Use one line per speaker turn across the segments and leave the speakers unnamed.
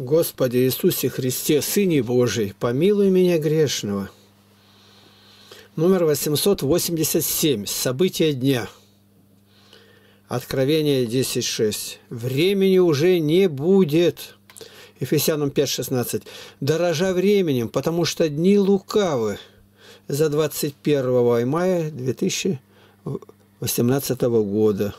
Господи Иисусе Христе, Сыне Божий, помилуй меня грешного. Номер 887. События дня. Откровение 10.6. Времени уже не будет. Ефесянам 5.16. Дорожа временем, потому что дни лукавы. За 21 мая 2018 года.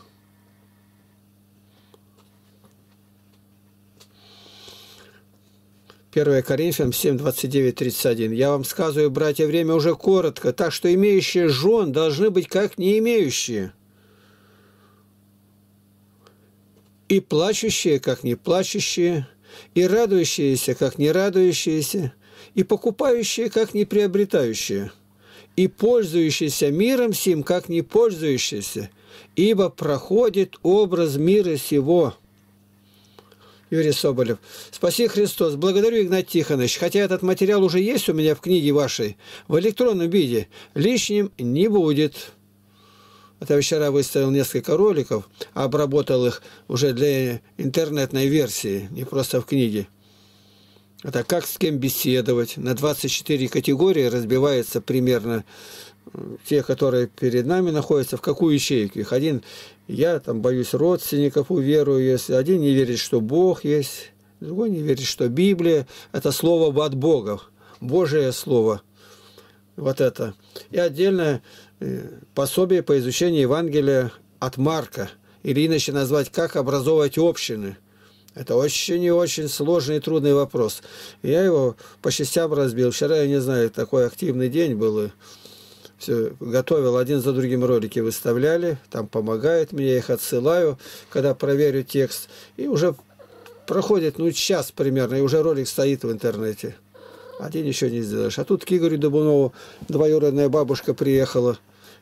1 Коринфянам 7, 29, 31. «Я вам сказываю, братья, время уже коротко, так что имеющие жен должны быть как не имеющие, и плачущие, как не плачущие, и радующиеся, как не радующиеся, и покупающие, как не приобретающие, и пользующиеся миром сим, как не пользующиеся, ибо проходит образ мира сего». Юрий Соболев. Спаси Христос. Благодарю, Игнат Тихонович. Хотя этот материал уже есть у меня в книге вашей, в электронном виде. Лишним не будет. Это вчера выставил несколько роликов, обработал их уже для интернетной версии, не просто в книге. Это как с кем беседовать. На 24 категории разбивается примерно э, те, которые перед нами находятся, в какую ячейку. Их один я там боюсь родственников, уверую, если один не верит, что Бог есть, другой не верит, что Библия – это слово от Бога, Божие слово, вот это. И отдельное э, пособие по изучению Евангелия от Марка, или иначе назвать «Как образовывать общины». Это очень и очень сложный и трудный вопрос. Я его по частям разбил. Вчера, я не знаю, такой активный день был, и все готовил, один за другим ролики выставляли, там помогает мне, я их отсылаю, когда проверю текст. И уже проходит, ну, час примерно, и уже ролик стоит в интернете. Один еще не сделаешь. А тут к Игорю Дубунову двоюродная бабушка приехала.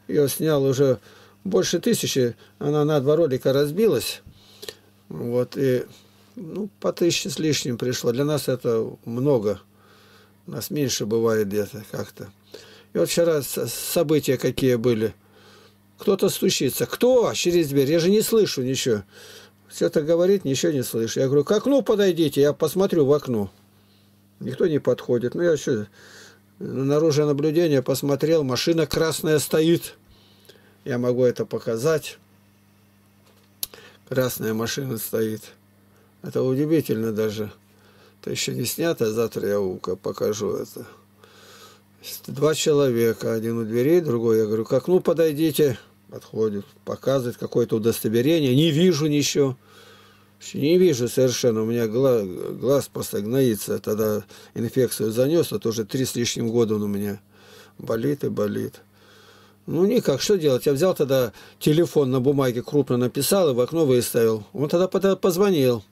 Ее снял уже больше тысячи. Она на два ролика разбилась. Вот, и ну, по тысяче с лишним пришло. Для нас это много. У нас меньше бывает где-то как-то. И вот вчера события какие были. Кто-то стучится. Кто через дверь? Я же не слышу ничего. Все это говорит, ничего не слышу. Я говорю, к окну подойдите, я посмотрю в окно. Никто не подходит. Ну, я еще наружное наблюдение посмотрел, машина красная стоит. Я могу это показать. Красная машина стоит. Это удивительно даже. Это еще не снято, а завтра я покажу это. Два человека, один у дверей, другой, я говорю, к окну подойдите. Подходит, показывает какое-то удостоверение. Не вижу ничего. Не вижу совершенно. У меня глаз, глаз просто гноится. Тогда инфекцию занес, вот уже три с лишним года он у меня болит и болит. Ну, никак, что делать? Я взял тогда телефон на бумаге, крупно написал и в окно выставил. Он тогда позвонил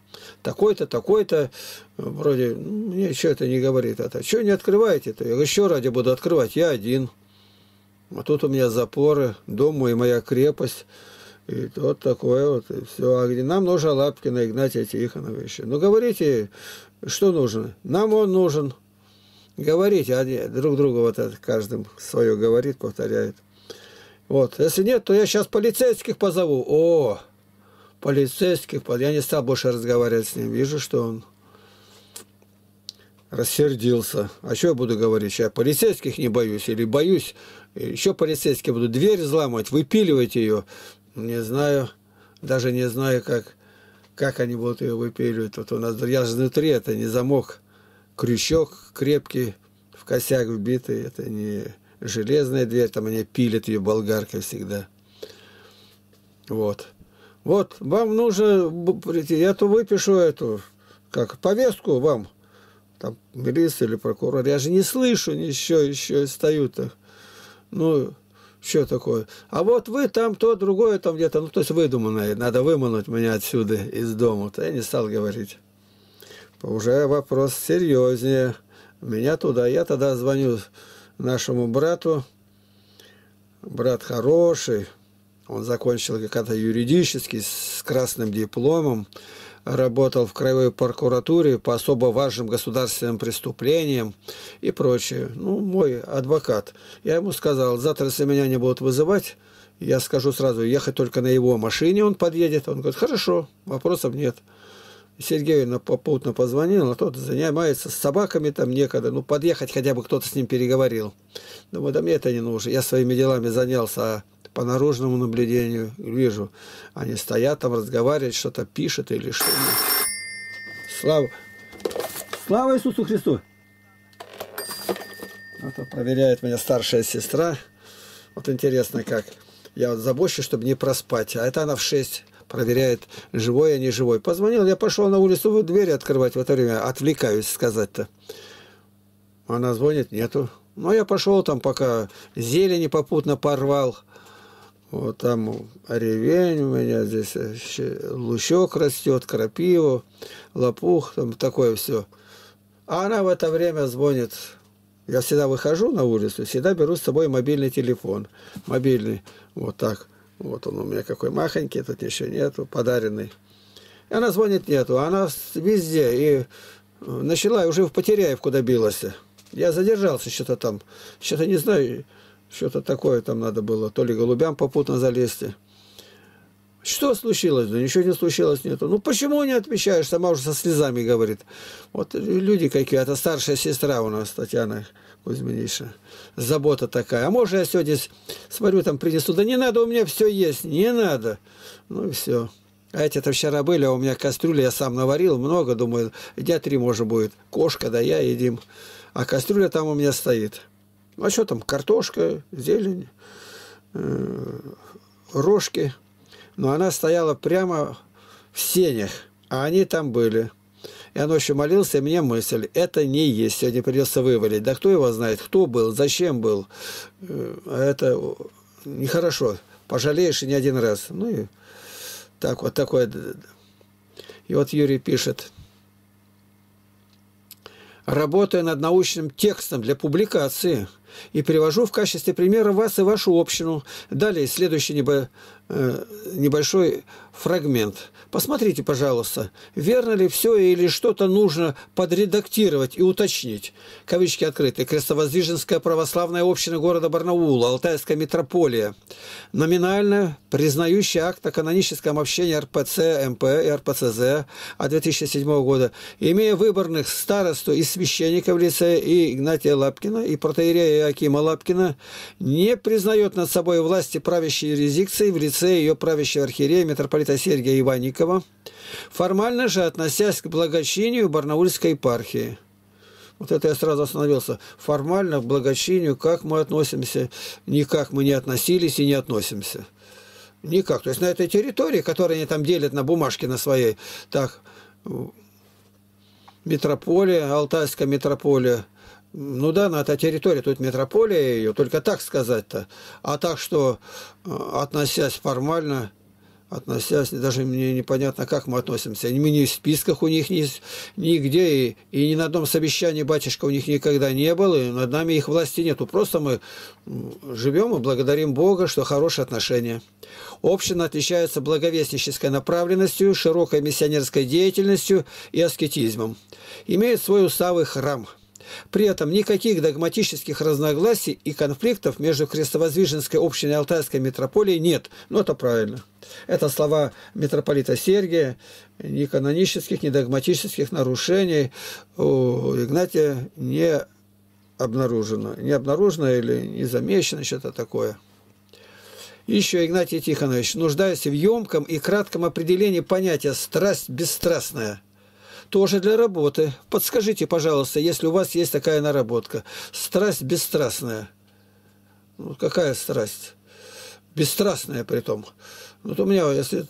такой-то, такой-то, вроде, «Ну, мне еще это не говорит. Это, что не открываете-то? Я еще ради буду открывать, я один. А тут у меня запоры, дом мой, моя крепость. И вот такое вот, и все. А где нам нужно Лапкина Игнатия Тихонова еще. Ну, говорите, что нужно. Нам он нужен. Говорите, они а друг другу вот это каждым свое говорит, повторяет. Вот, если нет, то я сейчас полицейских позову. О, полицейских. Я не стал больше разговаривать с ним. Вижу, что он рассердился. А что я буду говорить? Я полицейских не боюсь или боюсь. Еще полицейские будут дверь взламывать, выпиливать ее. Не знаю, даже не знаю, как, как они будут ее выпиливать. Вот у нас я же внутри, это не замок. Крючок крепкий, в косяк вбитый. Это не железная дверь, там они пилят ее болгаркой всегда. Вот. Вот, вам нужно прийти, я то выпишу эту, как, повестку вам, там, милиция или прокурор, я же не слышу ничего, еще стою-то. Ну, что такое? А вот вы там то, другое там где-то, ну, то есть выдуманное, надо вымануть меня отсюда, из дома. -то. Я не стал говорить. Уже вопрос серьезнее. Меня туда, я тогда звоню нашему брату, брат хороший, он закончил как-то юридически с красным дипломом, работал в краевой прокуратуре по особо важным государственным преступлениям и прочее. Ну, мой адвокат. Я ему сказал, завтра, если меня не будут вызывать, я скажу сразу, ехать только на его машине он подъедет. Он говорит, хорошо, вопросов нет. Сергею попутно позвонил, а тот занимается с собаками, там некогда. Ну, подъехать хотя бы кто-то с ним переговорил. Думаю, ну, да мне это не нужно, я своими делами занялся, а по наружному наблюдению вижу, они стоят там, разговаривают, что-то пишут или что -нибудь. Слава! Слава Иисусу Христу! Это проверяет меня старшая сестра. Вот интересно как. Я вот забочусь, чтобы не проспать. А это она в 6 проверяет, живой я, не живой. Позвонил, я пошел на улицу вот двери открывать в это время. Отвлекаюсь сказать-то. Она звонит, нету. Но ну, я пошел там, пока зелени попутно порвал – вот там ревень у меня, здесь э, лучок растет, крапиву, лопух, там такое все. А она в это время звонит. Я всегда выхожу на улицу, всегда беру с собой мобильный телефон. Мобильный, вот так. Вот он у меня какой махонький, тут еще нету, подаренный. И она звонит нету, она везде. И э, начала, уже в Потеряев добилась. Я задержался что-то там, что-то не знаю, что-то такое там надо было. То ли голубям попутно залезть. Что случилось? Да ничего не случилось, нету. Ну почему не отмечаешь? Сама уже со слезами говорит. Вот люди какие, это старшая сестра у нас, Татьяна Кузьминиша. Забота такая. А может я сегодня смотрю, там принесу. Да не надо, у меня все есть. Не надо. Ну и все. А эти-то вчера были, а у меня кастрюля, я сам наварил, много, думаю, дня три, может, будет. Кошка, да я едим. А кастрюля там у меня стоит. Ну, а что там, картошка, зелень, э, рожки. Но она стояла прямо в сенях, а они там были. Я ночью молился, и мне мысль, это не есть, сегодня придется вывалить. Да кто его знает, кто был, зачем был. Э, а это нехорошо, пожалеешь и не один раз. Ну и так вот такое. И вот Юрий пишет. Работая над научным текстом для публикации – и привожу в качестве примера вас и вашу общину. Далее следующий небо, э, небольшой фрагмент. Посмотрите, пожалуйста, верно ли все или что-то нужно подредактировать и уточнить. Кавычки открыты. Крестовоздвиженская православная община города Барнаула, Алтайская митрополия. Номинально признающий акт о каноническом общении РПЦ, МП и РПЦЗ от 2007 года, имея выборных старосту и священников лицея и Игнатия Лапкина и протеерея Акима Лапкина, не признает над собой власти правящей юрисдикции в лице ее правящего архиерея митрополита это Сергия Иванникова, формально же относясь к благочинию Барнаульской епархии. Вот это я сразу остановился. Формально к благочинию, как мы относимся, никак мы не относились и не относимся. Никак. То есть на этой территории, которую они там делят на бумажке на своей, так, метрополия, Алтайская метрополия, ну да, на этой территории, тут метрополия ее, только так сказать-то. А так что, э, относясь формально, относясь, даже мне непонятно, как мы относимся. Мы не в списках у них ни, нигде, и, и ни на одном совещании батюшка у них никогда не был, и над нами их власти нету. Просто мы живем и благодарим Бога, что хорошие отношения. Община отличается благовестнической направленностью, широкой миссионерской деятельностью и аскетизмом. Имеет свой устав и храм – при этом никаких догматических разногласий и конфликтов между Крестовоздвиженской общиной и Алтайской митрополией нет. Но ну, это правильно. Это слова митрополита Сергия, ни канонических, ни догматических нарушений у Игнатия не обнаружено. Не обнаружено или не замечено что-то такое. Еще Игнатий Тихонович, нуждаясь в емком и кратком определении понятия «страсть бесстрастная» тоже для работы. Подскажите, пожалуйста, если у вас есть такая наработка. Страсть бесстрастная. Ну, какая страсть? Бесстрастная при том. Вот у меня, если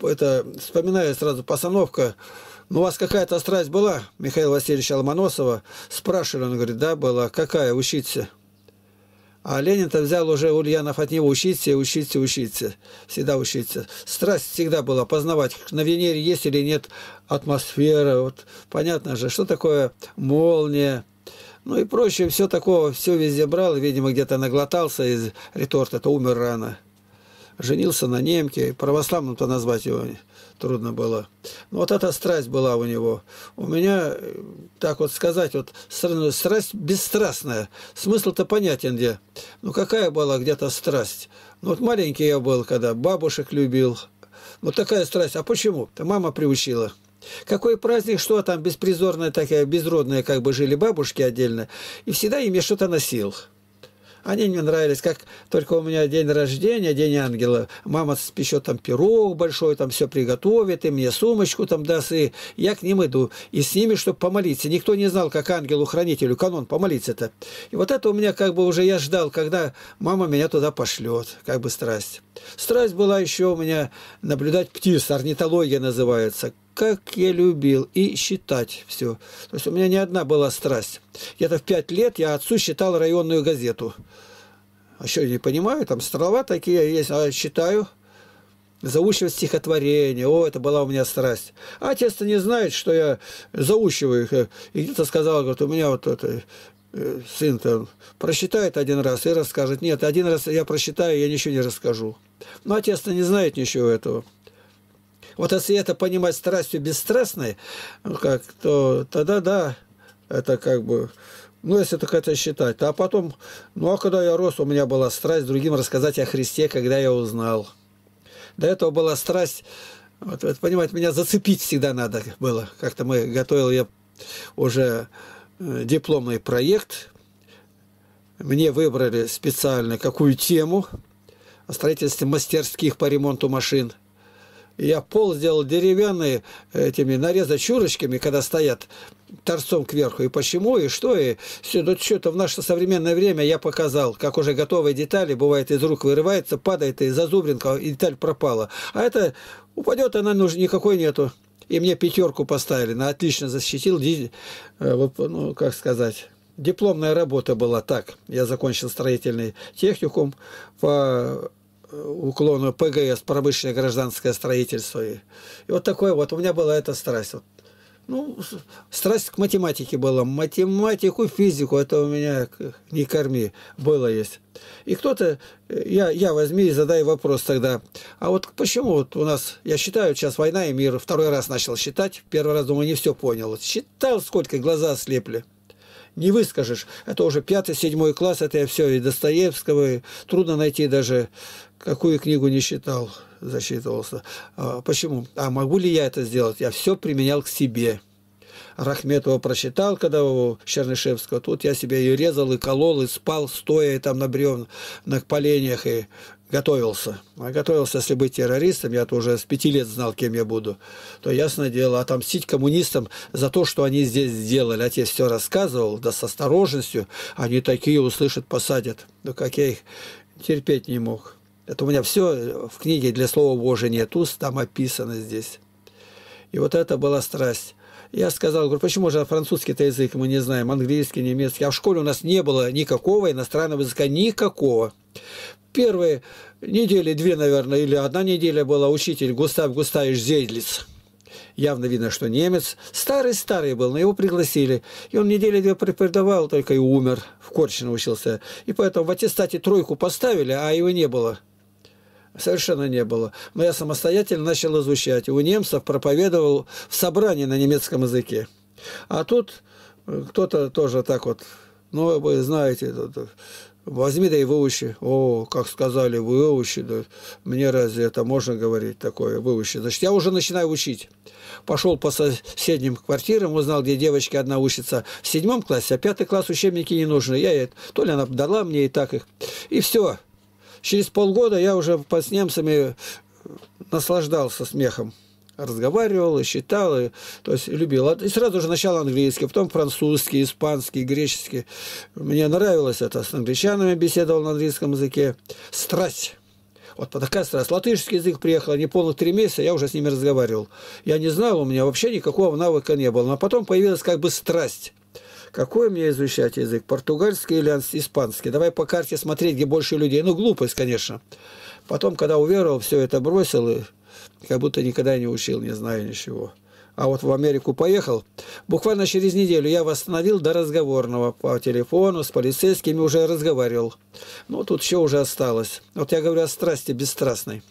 это вспоминаю сразу постановка, ну, у вас какая-то страсть была, Михаил Васильевич Алмоносова? Спрашивали, он говорит, да, была. Какая, учиться? А Ленин-то взял уже Ульянов от него учиться, учиться, учиться. Всегда учиться. Страсть всегда была познавать, на Венере есть или нет атмосфера. Вот понятно же, что такое молния. Ну и прочее, все такое, все везде брал, видимо, где-то наглотался из реторта, то умер рано женился на немке, православным-то назвать его трудно было. Но вот эта страсть была у него. У меня, э, так вот сказать, вот страсть бесстрастная. Смысл-то понятен где. Ну какая была где-то страсть? Ну вот маленький я был, когда бабушек любил. Вот такая страсть. А почему? -то мама приучила. Какой праздник, что там, беспризорная такая, безродная, как бы жили бабушки отдельно, и всегда ими что-то носил. Они мне нравились, как только у меня день рождения, день ангела. Мама спечет там пирог большой, там все приготовит, и мне сумочку там даст, и я к ним иду. И с ними, чтобы помолиться. Никто не знал, как ангелу-хранителю канон помолиться-то. И вот это у меня как бы уже я ждал, когда мама меня туда пошлет, как бы страсть. Страсть была еще у меня наблюдать птиц, орнитология называется, как я любил и считать все. То есть у меня не одна была страсть. я то в пять лет я отцу считал районную газету. А что, я не понимаю, там слова такие есть, а считаю. Заучивать стихотворение, о, это была у меня страсть. А отец-то не знает, что я заучиваю их. И где-то сказал, говорит, у меня вот это, э, сын там просчитает один раз и расскажет. Нет, один раз я просчитаю, я ничего не расскажу. Но отец-то не знает ничего этого. Вот если это понимать страстью бесстрастной, ну как, то тогда да, это как бы... Ну, если так это считать. А потом, ну, а когда я рос, у меня была страсть другим рассказать о Христе, когда я узнал. До этого была страсть, вот, вот понимаете, меня зацепить всегда надо было. Как-то мы готовил я уже э, дипломный проект. Мне выбрали специально какую тему о строительстве мастерских по ремонту машин – я пол сделал деревянные этими нарезать чурочками, когда стоят торцом кверху. И почему, и что, и все. Ну, что-то в наше современное время я показал, как уже готовые детали, бывает, из рук вырывается, падает, и зазубринка, и деталь пропала. А это упадет, она нужна, никакой нету. И мне пятерку поставили, на отлично защитил, э, ну, как сказать, дипломная работа была так. Я закончил строительный техникум по Э, уклону ПГС, промышленное гражданское строительство. И, и вот такое вот, у меня была эта страсть. Вот. Ну, страсть к математике была. Математику, физику, это а у меня не корми, было есть. И кто-то, э, я, я возьми и задай вопрос тогда. А вот почему вот у нас, я считаю, сейчас война и мир, второй раз начал считать, первый раз, думаю, не все понял. Считал, сколько глаза слепли не выскажешь. Это уже пятый, седьмой класс, это я все, и Достоевского, и трудно найти даже, какую книгу не считал, засчитывался. А, почему? А могу ли я это сделать? Я все применял к себе. Рахметова прочитал, когда у Чернышевского, тут я себя и резал и колол, и спал, стоя там на бревнах, на поленях, и готовился. А готовился, если быть террористом, я-то уже с пяти лет знал, кем я буду, то, ясное дело, отомстить коммунистам за то, что они здесь сделали. Отец все рассказывал, да с осторожностью. Они такие услышат, посадят. Ну как я их терпеть не мог. Это у меня все в книге «Для слова Божия нет уст», там описано здесь. И вот это была страсть. Я сказал, говорю, почему же французский-то язык мы не знаем, английский, немецкий. А в школе у нас не было никакого иностранного языка, никакого. Первые недели две, наверное, или одна неделя была учитель Густав Густавич Зейдлиц. Явно видно, что немец. Старый-старый был, но его пригласили. И он недели две преподавал, только и умер. В Корчино учился. И поэтому в аттестате тройку поставили, а его не было. Совершенно не было. Но я самостоятельно начал изучать. У немцев проповедовал в собрании на немецком языке. А тут э, кто-то тоже так вот, ну, вы знаете, э, возьми да и выучи. О, как сказали, выучи. Да. Мне разве это можно говорить такое, выучи? Значит, я уже начинаю учить. Пошел по соседним квартирам, узнал, где девочка одна учится в седьмом классе, а пятый класс учебники не нужны. Я это, то ли она дала мне и так их. И все. Через полгода я уже под немцами наслаждался смехом разговаривал и считал, и, то есть любил. А и сразу же начал английский, потом французский, испанский, греческий. Мне нравилось это. С англичанами беседовал на английском языке. Страсть. Вот такая страсть. Латышский язык приехал, не полных три месяца, я уже с ними разговаривал. Я не знал, у меня вообще никакого навыка не было. Но потом появилась как бы страсть. Какой мне изучать язык? Португальский или испанский? Давай по карте смотреть, где больше людей. Ну, глупость, конечно. Потом, когда уверовал, все это бросил и как будто никогда не учил, не знаю ничего. А вот в Америку поехал. Буквально через неделю я восстановил до разговорного по телефону, с полицейскими уже разговаривал. Ну, тут все уже осталось. Вот я говорю о страсти бесстрастной.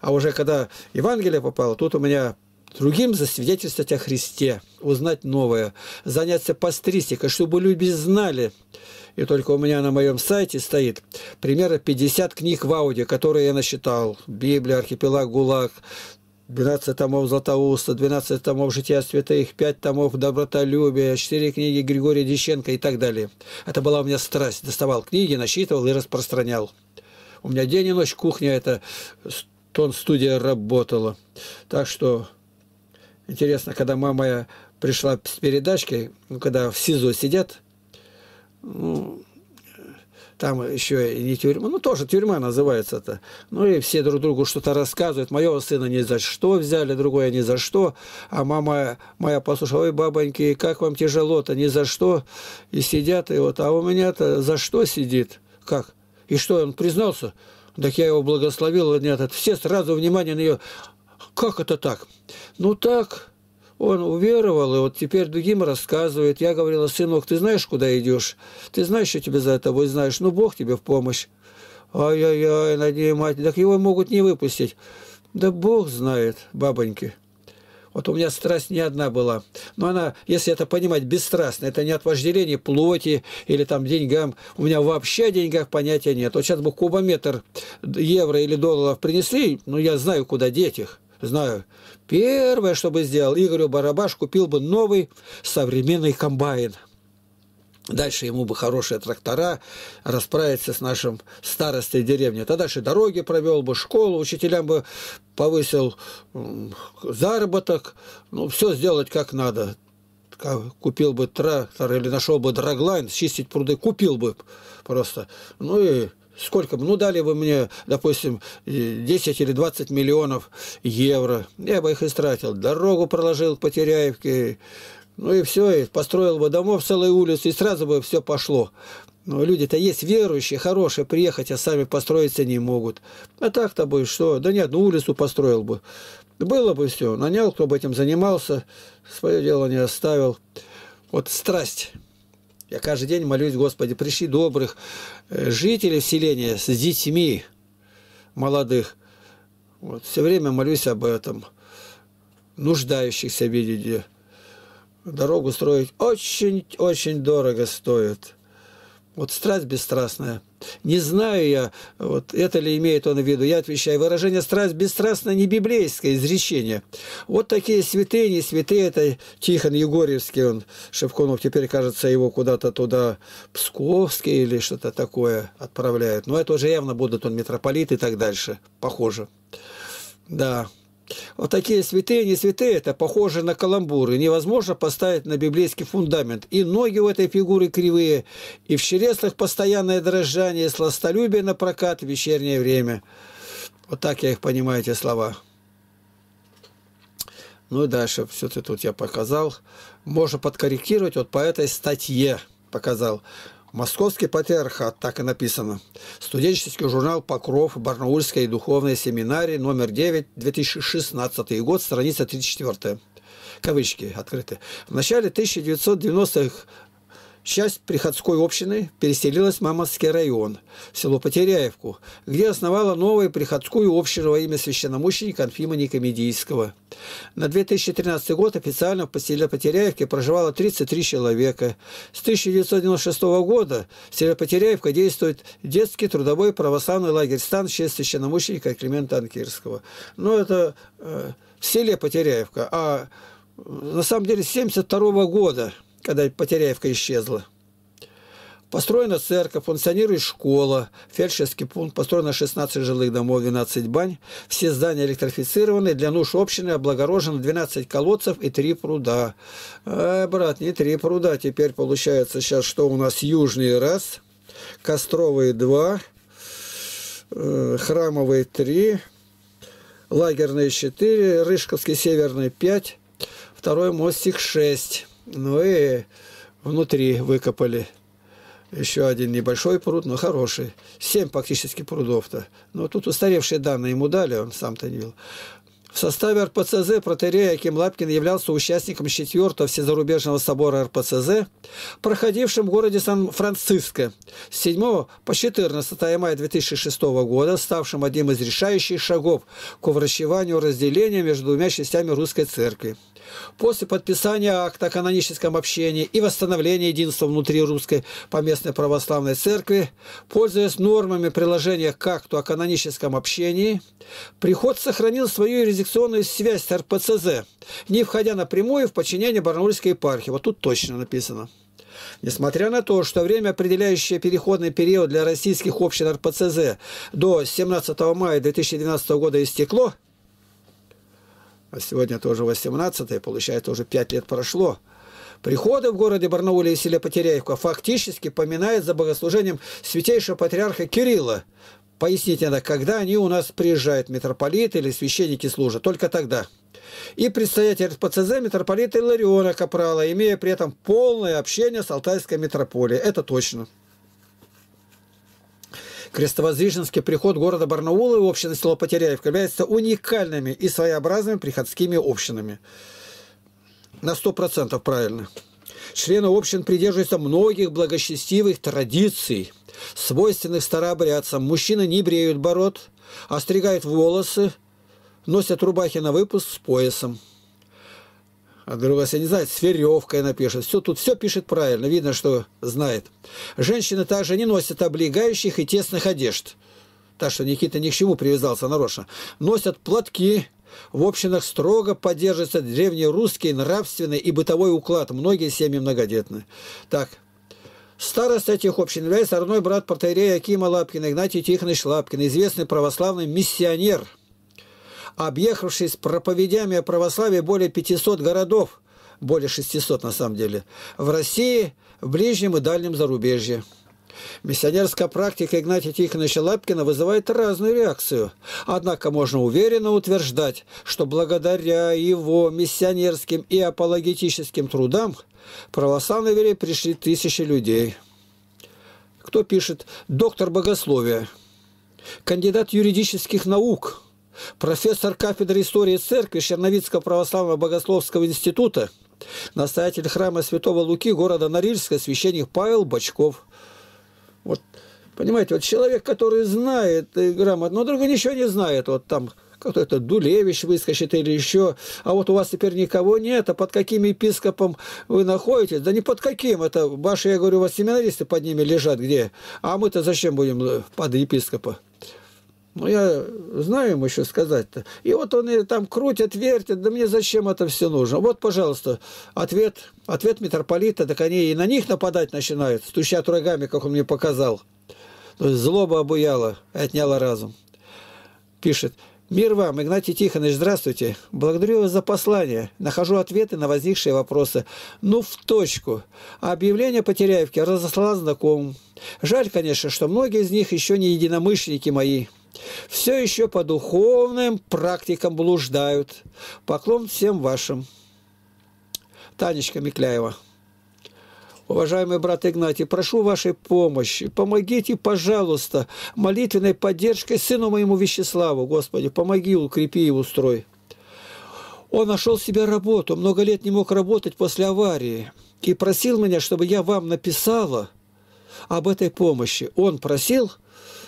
А уже когда Евангелие попало, тут у меня другим засвидетельствовать о Христе – узнать новое, заняться пастристикой, чтобы люди знали. И только у меня на моем сайте стоит примерно 50 книг в ауди, которые я насчитал. Библия, архипелаг, ГУЛАГ, 12 томов Златоуста, 12 томов Жития Святых, 5 томов Добротолюбия, 4 книги Григория Дещенко и так далее. Это была у меня страсть. Доставал книги, насчитывал и распространял. У меня день и ночь кухня, это тон студия работала. Так что интересно, когда мама моя пришла с передачкой, ну, когда в СИЗО сидят, ну, там еще и не тюрьма, ну, тоже тюрьма называется это. Ну, и все друг другу что-то рассказывают. Моего сына ни за что взяли, другое ни за что. А мама моя послушала, ой, бабоньки, как вам тяжело-то, ни за что. И сидят, и вот, а у меня-то за что сидит? Как? И что, он признался? Так я его благословил, нет, все сразу внимание на нее. Как это так? Ну, так, он уверовал, и вот теперь другим рассказывает. Я говорила, сынок, ты знаешь, куда идешь? Ты знаешь, что тебе за это будет? знаешь? Ну, Бог тебе в помощь. Ай-яй-яй, надеюсь, мать, так его могут не выпустить. Да Бог знает, бабоньки. Вот у меня страсть не одна была. Но она, если это понимать, бесстрастно. Это не от вожделения плоти или там деньгам. У меня вообще о деньгах понятия нет. Вот сейчас бы кубометр евро или долларов принесли, но ну, я знаю, куда деть их. Знаю. Первое, что бы сделал, Игорю Барабаш купил бы новый современный комбайн. Дальше ему бы хорошие трактора, расправиться с нашим старостой деревни. Тогда дальше дороги провел бы, школу, учителям бы повысил заработок. Ну, все сделать как надо. Купил бы трактор или нашел бы драглайн, чистить пруды, купил бы просто. Ну и сколько, бы, ну, дали бы мне, допустим, 10 э, или 20 миллионов евро. Я бы их истратил. Дорогу проложил по Теряевке, ну и все, и построил бы домов целой улицы, и сразу бы все пошло. Но люди-то есть верующие, хорошие, приехать, а сами построиться не могут. А так-то бы что? Да не одну улицу построил бы. Было бы все. Нанял, кто бы этим занимался, свое дело не оставил. Вот страсть. Я каждый день молюсь, Господи, пришли добрых э, жителей селения с детьми молодых. Вот, все время молюсь об этом. Нуждающихся видеть. Дорогу строить очень-очень дорого стоит. Вот страсть бесстрастная. Не знаю я, вот это ли имеет он в виду. Я отвечаю, выражение «страсть бесстрастная» не библейское изречение. Вот такие святые, не святые, это Тихон Егорьевский, он, Шевконов. теперь, кажется, его куда-то туда, Псковский или что-то такое отправляют. Но это уже явно будут он митрополит и так дальше, похоже. Да, вот такие святые, не святые, это похоже на каламбуры. Невозможно поставить на библейский фундамент. И ноги у этой фигуры кривые, и в череслах постоянное дрожание, сластолюбие на прокат в вечернее время. Вот так я их понимаю, эти слова. Ну и дальше, все это тут я показал. Можно подкорректировать, вот по этой статье показал. Московский патриархат, так и написано. Студенческий журнал «Покров» Барнаульской духовной семинарии, номер 9, 2016 год, страница 34 кавычки открыты. В начале 1990-х Часть приходской общины переселилась в Мамонтский район, в село Потеряевку, где основала новую приходскую общину во имя священномученика Анфима Никомедийского. На 2013 год официально в селе Потеряевке проживало 33 человека. С 1996 года в селе Потеряевка действует детский трудовой православный лагерь «Стан» в честь священномученика Климента Анкирского. Но это э, в селе Потеряевка, а э, на самом деле с 1972 года – когда Потеряевка исчезла. Построена церковь, функционирует школа, фельдшерский пункт, построено 16 жилых домов, 12 бань, все здания электрифицированы, для нужд общины облагорожено 12 колодцев и 3 пруда. А, брат, не 3 пруда, теперь получается сейчас, что у нас южный раз, костровые 2, э, храмовые 3, лагерные 4, рыжковский северный 5, второй мостик 6. Ну и внутри выкопали еще один небольшой пруд, но хороший. Семь фактически прудов-то. Но тут устаревшие данные ему дали, он сам-то не видел. В составе РПЦЗ протерей Аким Лапкин являлся участником 4-го Всезарубежного собора РПЦЗ, проходившим в городе Сан-Франциско с 7 по 14 мая 2006 года, ставшим одним из решающих шагов к увращиванию разделения между двумя частями русской церкви. После подписания акта о каноническом общении и восстановления единства внутри Русской Поместной Православной Церкви, пользуясь нормами приложения к акту о каноническом общении, приход сохранил свою юрисдикционную связь с РПЦЗ, не входя напрямую в подчинение Барнаульской епархии. Вот тут точно написано. Несмотря на то, что время, определяющее переходный период для российских общин РПЦЗ до 17 мая 2012 года истекло, а сегодня тоже 18 получается, уже 5 лет прошло, Приходы в городе Барнауле и селе Потеряевка фактически поминают за богослужением святейшего патриарха Кирилла. Поясните когда они у нас приезжают, митрополиты или священники служат, только тогда. И предстоятель РПЦЗ митрополита Илариона Капрала, имея при этом полное общение с Алтайской митрополией. Это точно. Крестовоздвиженский приход города Барнаула и общины села Потеряев являются уникальными и своеобразными приходскими общинами. На сто процентов правильно. Члены общин придерживаются многих благочестивых традиций, свойственных старообрядцам. Мужчины не бреют бород, остригают волосы, носят рубахи на выпуск с поясом. А другая я не знает, с веревкой она Все, тут все пишет правильно, видно, что знает. Женщины также не носят облегающих и тесных одежд. Так что Никита ни к чему привязался нарочно. Носят платки, в общинах строго поддерживается древнерусский нравственный и бытовой уклад. Многие семьи многодетны. Так, Старость этих общин является родной брат протеерея Акима Лапкина, Игнатий Тихонович Лапкин, известный православный миссионер – объехавшись проповедями о православии более 500 городов, более 600 на самом деле, в России, в ближнем и дальнем зарубежье. Миссионерская практика Игнатия Тихоновича Лапкина вызывает разную реакцию. Однако можно уверенно утверждать, что благодаря его миссионерским и апологетическим трудам православной вере пришли тысячи людей. Кто пишет? Доктор богословия, кандидат юридических наук – профессор кафедры истории церкви Черновицкого православного богословского института, настоятель храма Святого Луки города Норильска, священник Павел Бочков. Вот, понимаете, вот человек, который знает э, грамотно, но другой ничего не знает, вот там кто-то Дулевич выскочит или еще, а вот у вас теперь никого нет, а под каким епископом вы находитесь? Да не под каким, это ваши, я говорю, у вас семинаристы под ними лежат где, а мы-то зачем будем э, под епископа? Ну, я знаю ему еще сказать-то. И вот он и там крутит, вертит, да мне зачем это все нужно? Вот, пожалуйста, ответ, ответ митрополита, так они и на них нападать начинают, стучат рогами, как он мне показал. То есть злоба обуяла, отняла разум. Пишет, «Мир вам, Игнатий Тихонович, здравствуйте. Благодарю вас за послание. Нахожу ответы на возникшие вопросы. Ну, в точку. Объявление Потеряевки разослал знакомым. Жаль, конечно, что многие из них еще не единомышленники мои все еще по духовным практикам блуждают. Поклон всем вашим. Танечка Микляева. Уважаемый брат Игнатий, прошу вашей помощи. Помогите, пожалуйста, молитвенной поддержкой сыну моему Вячеславу. Господи, помоги, укрепи и устрой. Он нашел себе работу, много лет не мог работать после аварии. И просил меня, чтобы я вам написала об этой помощи. Он просил –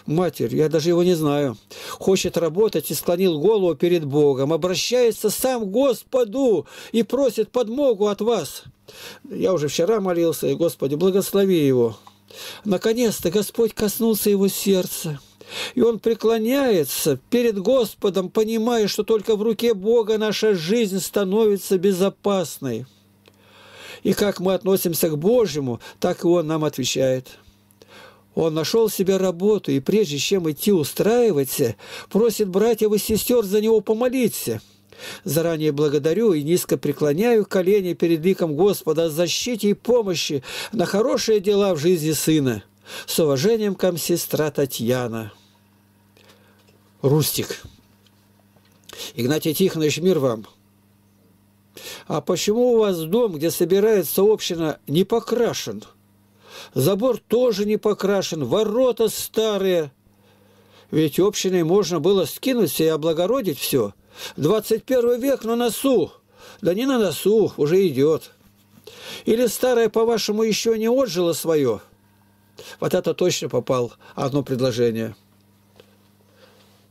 матерь, я даже его не знаю, хочет работать и склонил голову перед Богом, обращается сам Господу и просит подмогу от вас. Я уже вчера молился, и Господи, благослови его. Наконец-то Господь коснулся его сердца. И он преклоняется перед Господом, понимая, что только в руке Бога наша жизнь становится безопасной. И как мы относимся к Божьему, так и Он нам отвечает. Он нашел себе работу и, прежде чем идти устраиваться, просит братьев и сестер за него помолиться. Заранее благодарю и низко преклоняю колени перед ликом Господа о защите и помощи на хорошие дела в жизни сына. С уважением, к комсестра Татьяна. Рустик. Игнатий Тихонович, мир вам. А почему у вас дом, где собирается община, не покрашен? — Забор тоже не покрашен, ворота старые. Ведь общиной можно было скинуться и облагородить все. 21 век на носу. Да не на носу, уже идет. Или старое, по-вашему, еще не отжило свое? Вот это точно попал одно предложение.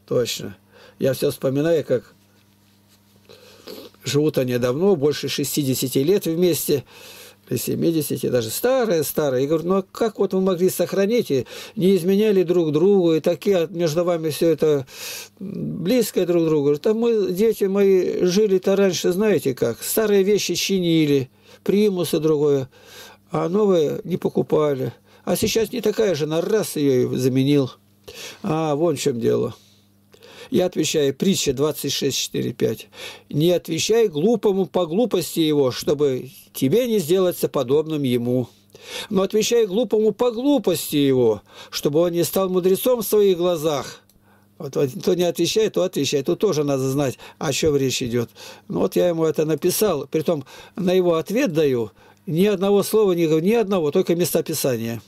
Точно. Я все вспоминаю, как живут они давно, больше 60 лет вместе – до и даже старые-старые. И говорю, ну а как вот вы могли сохранить и не изменяли друг другу, и такие между вами все это близкое друг к другу. Там мы, дети мои, жили-то раньше, знаете как, старые вещи чинили, примусы другое, а новые не покупали. А сейчас не такая жена, раз ее заменил. А, вон в чем дело. Я отвечаю, притча 26.4.5. «Не отвечай глупому по глупости его, чтобы тебе не сделаться подобным ему». Но отвечай глупому по глупости его, чтобы он не стал мудрецом в своих глазах. Вот, вот кто не отвечает, то отвечает. Тут тоже надо знать, о чем речь идет. Ну, вот я ему это написал, притом на его ответ даю, ни одного слова не ни одного, только местописание.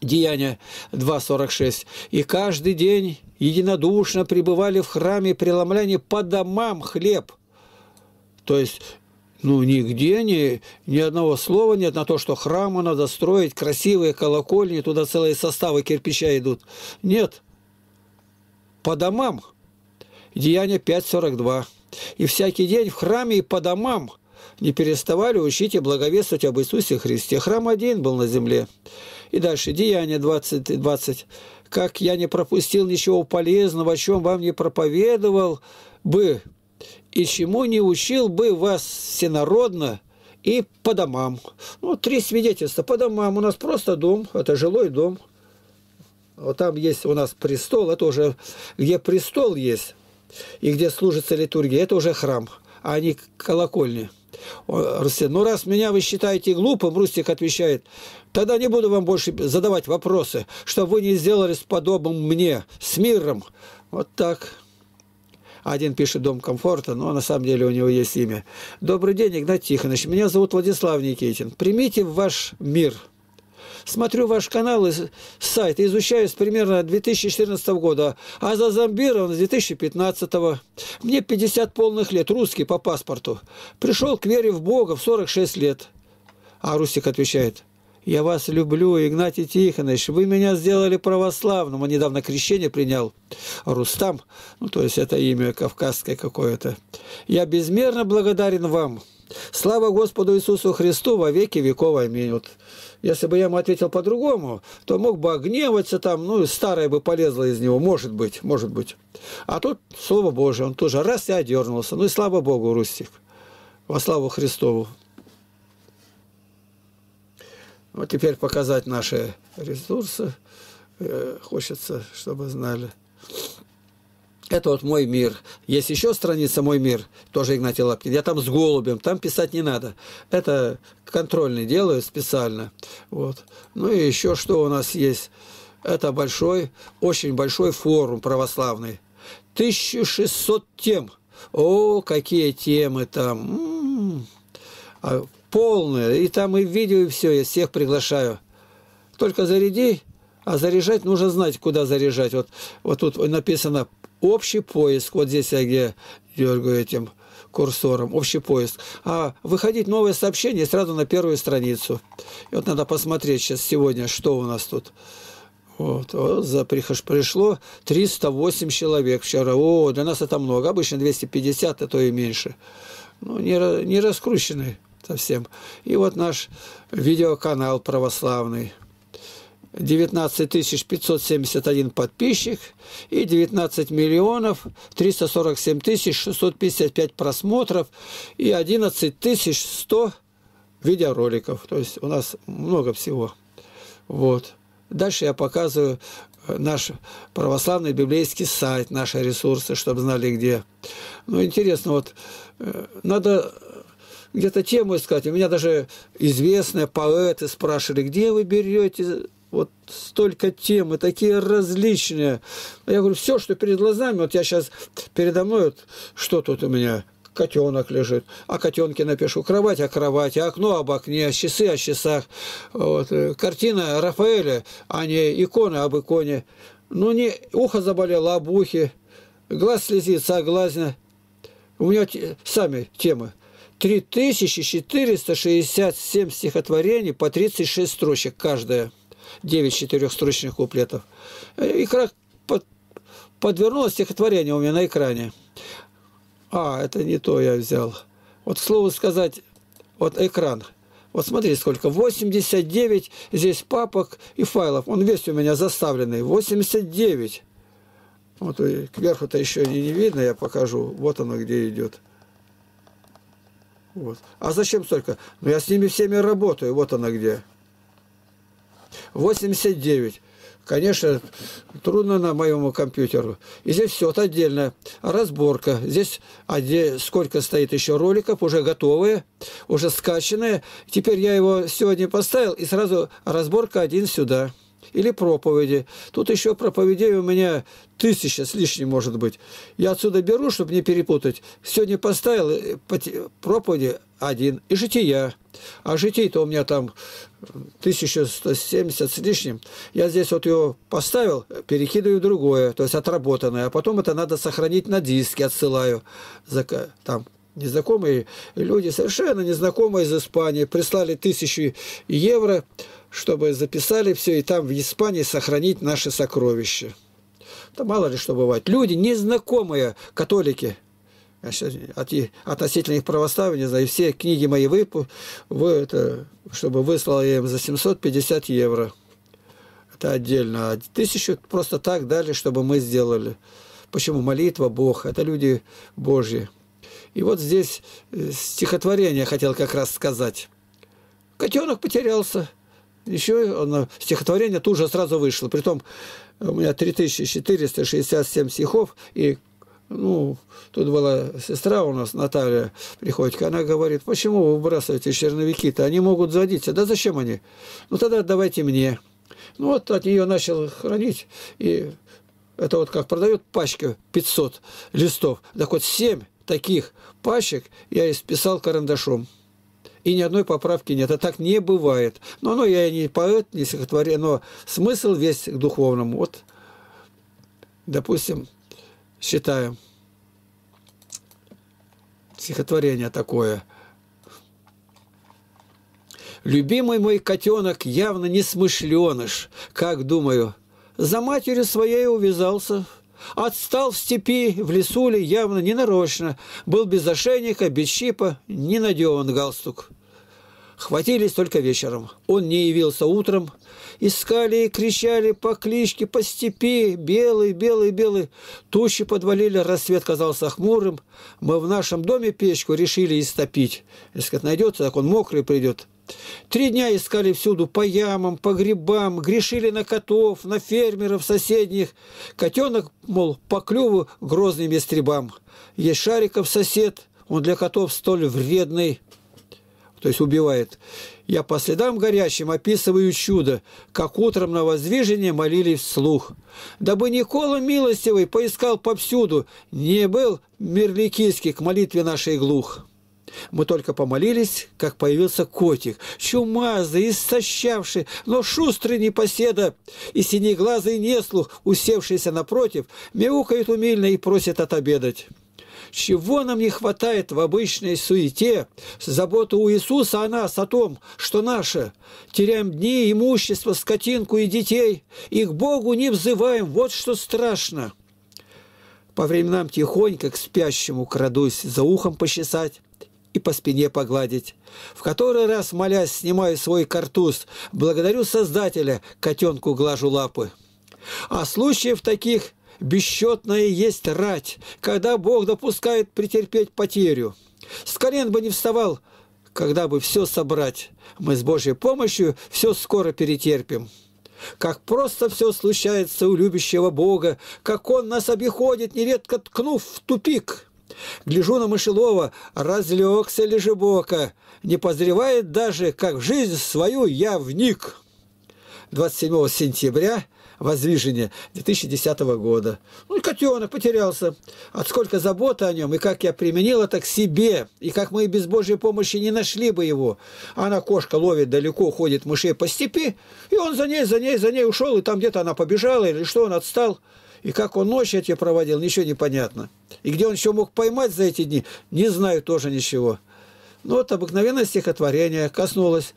Деяния 2.46. «И каждый день единодушно пребывали в храме, преломляне по домам хлеб». То есть ну, нигде ни, ни одного слова нет на то, что храму надо строить, красивые колокольни, туда целые составы кирпича идут. Нет. По домам. Деяние 5.42. «И всякий день в храме и по домам не переставали учить и благовествовать об Иисусе Христе. Храм один был на земле, и дальше, Деяние 20 и 20. «Как я не пропустил ничего полезного, о чем вам не проповедовал бы, и чему не учил бы вас всенародно, и по домам». Ну, три свидетельства по домам. У нас просто дом, это жилой дом. Вот там есть у нас престол, это уже, где престол есть, и где служится литургия, это уже храм, а не колокольня. Рустик, ну раз меня вы считаете глупым, Рустик отвечает, Тогда не буду вам больше задавать вопросы, чтобы вы не сделались подобным мне, с миром. Вот так. Один пишет «Дом комфорта», но на самом деле у него есть имя. «Добрый день, Игнат Тихонович. Меня зовут Владислав Никитин. Примите в ваш мир». Смотрю ваш канал и сайт, изучаю с примерно 2014 года, а за зомбирован с 2015. Мне 50 полных лет, русский по паспорту. Пришел к вере в Бога в 46 лет. А Русик отвечает, «Я вас люблю, Игнатий Тихонович, вы меня сделали православным». Он а недавно крещение принял Рустам, ну, то есть это имя кавказское какое-то. «Я безмерно благодарен вам». Слава Господу Иисусу Христу во веки веков. Аминь. Вот. Если бы я ему ответил по-другому, то мог бы огневаться там, ну, старое бы полезло из него. Может быть, может быть. А тут Слово Божие, он тоже раз и одернулся. Ну и слава Богу, Рустик. Во славу Христову. Вот теперь показать наши ресурсы. Э, хочется, чтобы знали. Это вот мой мир. Есть еще страница «Мой мир», тоже Игнатий Лапкин. Я там с голубем, там писать не надо. Это контрольный делаю специально. Вот. Ну и еще что у нас есть. Это большой, очень большой форум православный. 1600 тем. О, какие темы там. М -м -м. А полное, и там и видео, и все, я всех приглашаю. Только заряди, а заряжать нужно знать, куда заряжать. Вот, вот тут написано «Общий поиск», вот здесь я где дергаю этим курсором, «Общий поиск». А выходить новое сообщение сразу на первую страницу. И вот надо посмотреть сейчас сегодня, что у нас тут. Вот, вот за прихож пришло 308 человек вчера. О, для нас это много. Обычно 250, а то и меньше. Ну, не, не раскрученный совсем. И вот наш видеоканал православный. 19 571 подписчик и 19 миллионов 347 тысяч 655 просмотров и 11 тысяч 100 видеороликов. То есть у нас много всего. Вот. Дальше я показываю э, наш православный библейский сайт, наши ресурсы, чтобы знали где. Ну, интересно, вот э, надо где-то тему искать. У меня даже известные поэты спрашивали, где вы берете вот столько темы, такие различные. А я говорю, все, что перед глазами, вот я сейчас передо мной, вот, что тут у меня, котенок лежит, о а котенке напишу, кровать о кровати, окно об окне, часы о часах, вот, картина Рафаэля, а не икона об иконе. Ну, не ухо заболело об ухе, глаз слезится о глазня, У меня сами темы 3467 стихотворений по 36 строчек каждое, 9 четырехстрочных куплетов. И как подвернулось стихотворение у меня на экране. А, это не то я взял. Вот, к слову сказать, вот экран. Вот смотри, сколько. 89 здесь папок и файлов. Он весь у меня заставленный. 89. Вот кверху-то еще не, не видно, я покажу. Вот оно где идет. Вот. А зачем столько? Ну, я с ними всеми работаю, вот она где. 89. Конечно, трудно на моему компьютеру. И здесь все, это разборка. Здесь сколько стоит еще роликов, уже готовые, уже скачанные. Теперь я его сегодня поставил, и сразу разборка один сюда или проповеди. Тут еще проповедей у меня тысяча с лишним может быть. Я отсюда беру, чтобы не перепутать. Сегодня поставил э, проповеди один и жития. А житий-то у меня там 1170 э, с лишним. Я здесь вот его поставил, перекидываю в другое, то есть отработанное. А потом это надо сохранить на диске, отсылаю. Там незнакомые люди, совершенно незнакомые из Испании, прислали тысячу евро, чтобы записали все и там в Испании сохранить наши сокровища. Да мало ли что бывает. Люди незнакомые, католики, а относительно их православия, не знаю, все книги мои вы, вы, это, чтобы выслал я им за 750 евро. Это отдельно. А тысячу просто так дали, чтобы мы сделали. Почему молитва Бог? Это люди Божьи. И вот здесь э, стихотворение хотел как раз сказать. Котенок потерялся. Еще он, стихотворение тут же сразу вышло. Притом э, у меня 3467 стихов, и ну, тут была сестра у нас, Наталья Приходько, она говорит, почему вы выбрасываете черновики-то, они могут задиться, да зачем они? Ну, тогда давайте мне. Ну, вот от нее начал хранить, и это вот как продают пачки 500 листов, так вот 7 таких пачек я исписал карандашом. И ни одной поправки нет, а так не бывает. Но, но я не поэт, не стихотворение, но смысл весь к духовному. Вот, допустим, считаем стихотворение такое – Любимый мой котенок явно не смышленыш, как думаю. За матерью своей увязался, Отстал в степи, в лесу ли, явно ненарочно. Был без ошейника, без щипа, не надеван галстук. Хватились только вечером. Он не явился утром. Искали и кричали по кличке, по степи. Белый, белый, белый. Тучи подвалили, рассвет казался хмурым. Мы в нашем доме печку решили истопить. Если найдется, так он мокрый придет. Три дня искали всюду, по ямам, по грибам, грешили на котов, на фермеров соседних. Котенок, мол, по клюву грозным ястребам. Есть Шариков сосед, он для котов столь вредный, то есть убивает. Я по следам горячим описываю чудо, как утром на воздвижении молились вслух. Дабы Никола Милостивый поискал повсюду, не был мирликийский к молитве нашей глух. Мы только помолились, как появился котик, чумазый, истощавший, но шустрый непоседа, и синеглазый неслух, усевшийся напротив, мяукает умильно и просит отобедать. Чего нам не хватает в обычной суете? Забота у Иисуса о нас, о том, что наше. Теряем дни, имущество, скотинку и детей. И к Богу не взываем, вот что страшно. По временам тихонько к спящему крадусь, за ухом почесать и по спине погладить. В который раз, молясь, снимаю свой картуз, благодарю Создателя, котенку глажу лапы. А случаев таких бесчетная есть рать, когда Бог допускает претерпеть потерю. С колен бы не вставал, когда бы все собрать. Мы с Божьей помощью все скоро перетерпим. Как просто все случается у любящего Бога, как Он нас обиходит, нередко ткнув в тупик». Гляжу на мышелова, разлегся лежебока, не позревает даже, как в жизнь свою я вник. 27 сентября Воздвижение 2010 года. Ну, и котенок потерялся. От сколько заботы о нем, и как я применил это к себе, и как мы без Божьей помощи не нашли бы его. Она кошка ловит далеко, ходит мышей по степи, и он за ней, за ней, за ней ушел, и там где-то она побежала, или что, он отстал. И как он ночи эти проводил, ничего не понятно. И где он еще мог поймать за эти дни, не знаю тоже ничего. Но ну, вот обыкновенное стихотворение коснулось.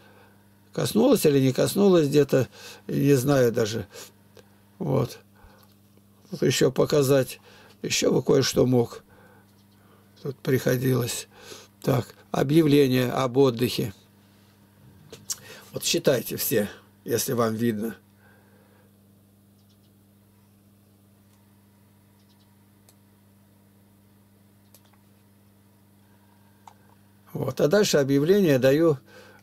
Коснулось или не коснулось где-то, не знаю даже. Вот. Тут еще показать. Еще бы кое-что мог. Тут приходилось. Так, объявление об отдыхе. Вот считайте все, если вам видно. Вот. А дальше объявление даю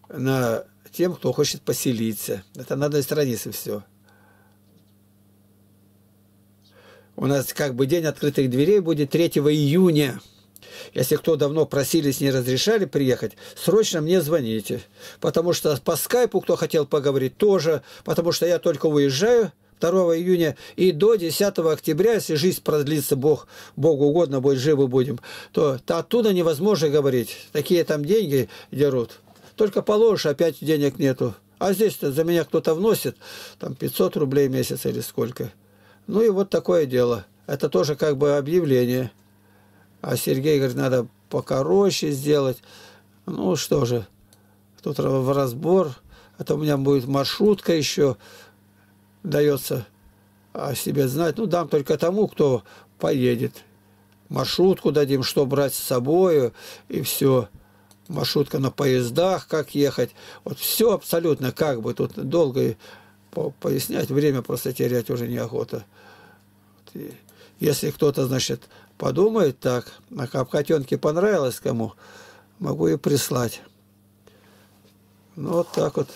на тем, кто хочет поселиться. Это на одной странице все. У нас как бы день открытых дверей будет 3 июня. Если кто давно просились, не разрешали приехать, срочно мне звоните. Потому что по скайпу, кто хотел поговорить, тоже. Потому что я только уезжаю – 2 июня и до 10 октября, если жизнь продлится, Бог, Богу угодно, будет живы будем, то, то оттуда невозможно говорить. Такие там деньги дерут. Только положишь, опять денег нету. А здесь-то за меня кто-то вносит, там 500 рублей в месяц или сколько. Ну и вот такое дело. Это тоже как бы объявление. А Сергей говорит, надо покороче сделать. Ну что же, тут в разбор, а то у меня будет маршрутка еще, дается о себе знать. Ну, дам только тому, кто поедет. Маршрутку дадим, что брать с собой, и все. Маршрутка на поездах, как ехать. Вот все абсолютно, как бы тут долго пояснять, время просто терять уже неохота. Если кто-то, значит, подумает так, на капкотенке понравилось кому, могу и прислать. Ну, вот так вот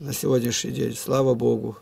на сегодняшний день. Слава Богу.